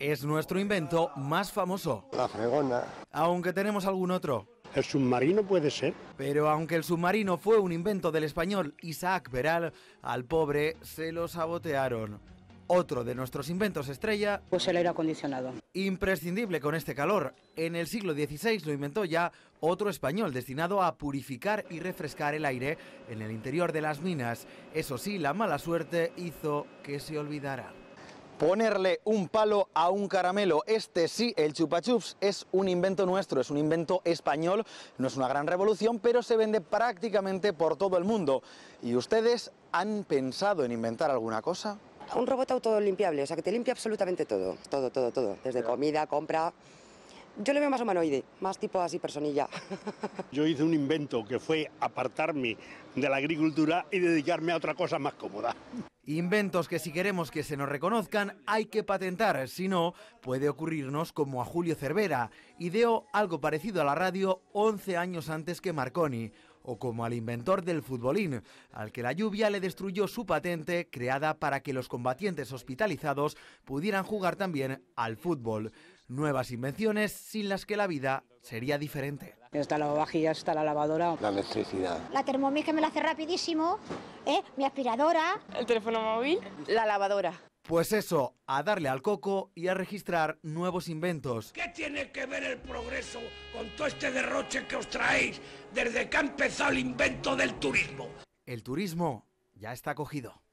es nuestro invento más famoso. La fregona. Aunque tenemos algún otro. El submarino puede ser. Pero aunque el submarino fue un invento del español Isaac Veral, al pobre se lo sabotearon. Otro de nuestros inventos estrella. Pues el aire acondicionado. Imprescindible con este calor. En el siglo XVI lo inventó ya otro español destinado a purificar y refrescar el aire en el interior de las minas. Eso sí, la mala suerte hizo que se olvidara. Ponerle un palo a un caramelo. Este sí, el chupachups, es un invento nuestro, es un invento español. No es una gran revolución, pero se vende prácticamente por todo el mundo. ¿Y ustedes han pensado en inventar alguna cosa? Un robot autolimpiable, o sea que te limpia absolutamente todo. Todo, todo, todo. Desde comida, compra. Yo le veo más humanoide, más tipo así personilla. Yo hice un invento que fue apartarme de la agricultura y dedicarme a otra cosa más cómoda. Inventos que si queremos que se nos reconozcan hay que patentar, si no puede ocurrirnos como a Julio Cervera, ideó algo parecido a la radio 11 años antes que Marconi, o como al inventor del futbolín, al que la lluvia le destruyó su patente creada para que los combatientes hospitalizados pudieran jugar también al fútbol. Nuevas invenciones sin las que la vida sería diferente. Está la vajilla, está la lavadora. La electricidad. La termomix que me la hace rapidísimo, ¿eh? mi aspiradora. El teléfono móvil. La lavadora. Pues eso, a darle al coco y a registrar nuevos inventos. ¿Qué tiene que ver el progreso con todo este derroche que os traéis desde que ha empezado el invento del turismo? El turismo ya está cogido.